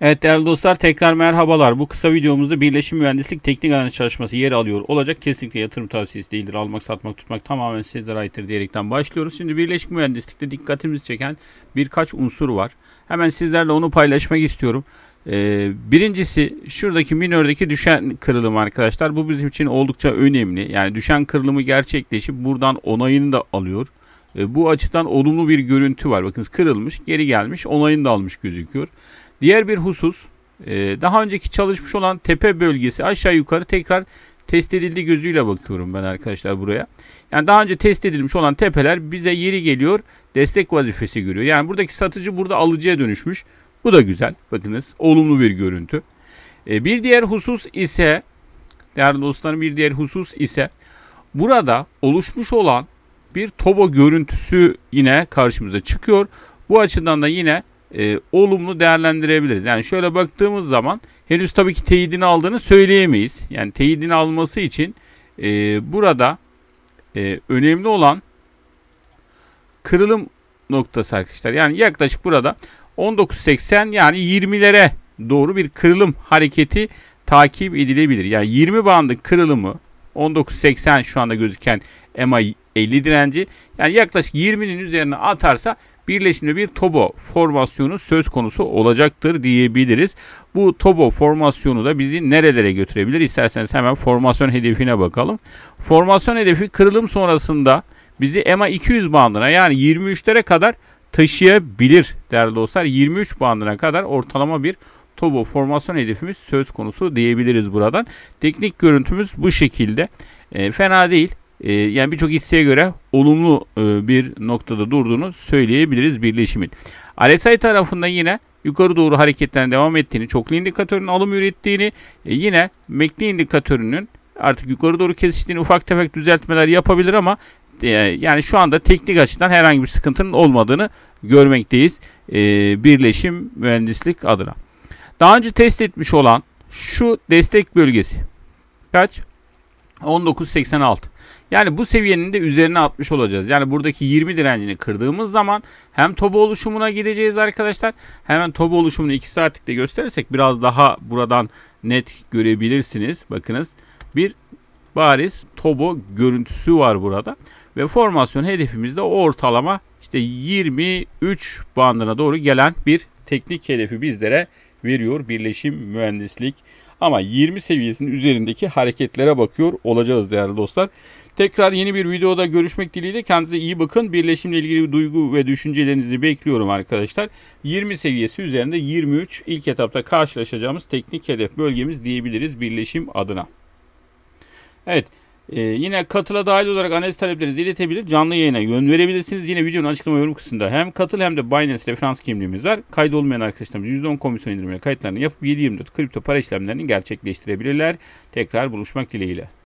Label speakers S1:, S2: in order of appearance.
S1: Evet değerli dostlar tekrar merhabalar. Bu kısa videomuzda birleşim mühendislik teknik analiz çalışması yer alıyor olacak. Kesinlikle yatırım tavsiyesi değildir. Almak, satmak, tutmak tamamen sizlere aittir diyerekten başlıyoruz. Şimdi birleşik mühendislikte dikkatimizi çeken birkaç unsur var. Hemen sizlerle onu paylaşmak istiyorum. Ee, birincisi şuradaki minördeki düşen kırılım arkadaşlar. Bu bizim için oldukça önemli. Yani düşen kırılımı gerçekleşip buradan onayını da alıyor. Ee, bu açıdan olumlu bir görüntü var. Bakınız kırılmış, geri gelmiş, onayını da almış gözüküyor. Diğer bir husus e, daha önceki çalışmış olan tepe bölgesi aşağı yukarı tekrar test edildi gözüyle bakıyorum ben arkadaşlar buraya. Yani daha önce test edilmiş olan tepeler bize yeri geliyor destek vazifesi görüyor. Yani buradaki satıcı burada alıcıya dönüşmüş. Bu da güzel. Bakınız olumlu bir görüntü. E, bir diğer husus ise değerli dostlarım bir diğer husus ise burada oluşmuş olan bir tobo görüntüsü yine karşımıza çıkıyor. Bu açıdan da yine e, olumlu değerlendirebiliriz. Yani şöyle baktığımız zaman henüz tabii ki teyidini aldığını söyleyemeyiz. Yani teyidini alması için e, burada e, önemli olan kırılım noktası arkadaşlar. Yani yaklaşık burada 1980 yani 20'lere doğru bir kırılım hareketi takip edilebilir. Yani 20 bandı kırılımı 1980 şu anda gözüken EMA 50 direnci yani yaklaşık 20'nin üzerine atarsa birleşimde bir tobo formasyonu söz konusu olacaktır diyebiliriz. Bu tobo formasyonu da bizi nerelere götürebilir? İsterseniz hemen formasyon hedefine bakalım. Formasyon hedefi kırılım sonrasında bizi EMA 200 bandına yani 23'lere kadar taşıyabilir değerli dostlar. 23 bandına kadar ortalama bir tobo formasyon hedefimiz söz konusu diyebiliriz buradan. Teknik görüntümüz bu şekilde. E, fena değil. Ee, yani birçok hisseye göre olumlu e, bir noktada durduğunu söyleyebiliriz birleşimin. RSI tarafında yine yukarı doğru hareketlerine devam ettiğini, çoklu indikatörün alım ürettiğini, e, yine MACD indikatörünün artık yukarı doğru kesiştiğini ufak tefek düzeltmeler yapabilir ama e, yani şu anda teknik açıdan herhangi bir sıkıntının olmadığını görmekteyiz birleşim mühendislik adına. Daha önce test etmiş olan şu destek bölgesi kaç? 19.86. Yani bu seviyenin de üzerine atmış olacağız. Yani buradaki 20 direncini kırdığımız zaman hem toba oluşumuna gideceğiz arkadaşlar. Hemen toba oluşumunu 2 saatlikte gösterirsek biraz daha buradan net görebilirsiniz. Bakınız bir bariz TOBO görüntüsü var burada. Ve formasyon hedefimizde ortalama işte 23 bandına doğru gelen bir teknik hedefi bizlere veriyor Birleşim Mühendislik ama 20 seviyesinin üzerindeki hareketlere bakıyor olacağız değerli dostlar. Tekrar yeni bir videoda görüşmek dileğiyle kendinize iyi bakın. Birleşimle ilgili duygu ve düşüncelerinizi bekliyorum arkadaşlar. 20 seviyesi üzerinde 23 ilk etapta karşılaşacağımız teknik hedef bölgemiz diyebiliriz birleşim adına. Evet. Ee, yine katıla dahil olarak analiz taleplerinizi iletebilir. Canlı yayına yön verebilirsiniz. Yine videonun açıklama yorum kısmında hem katıl hem de Binance referans kimliğimiz var. Kaydolmayan arkadaşlarımız %10 komisyon indirmeye kayıtlarını yapıp 7.24 kripto para işlemlerini gerçekleştirebilirler. Tekrar buluşmak dileğiyle.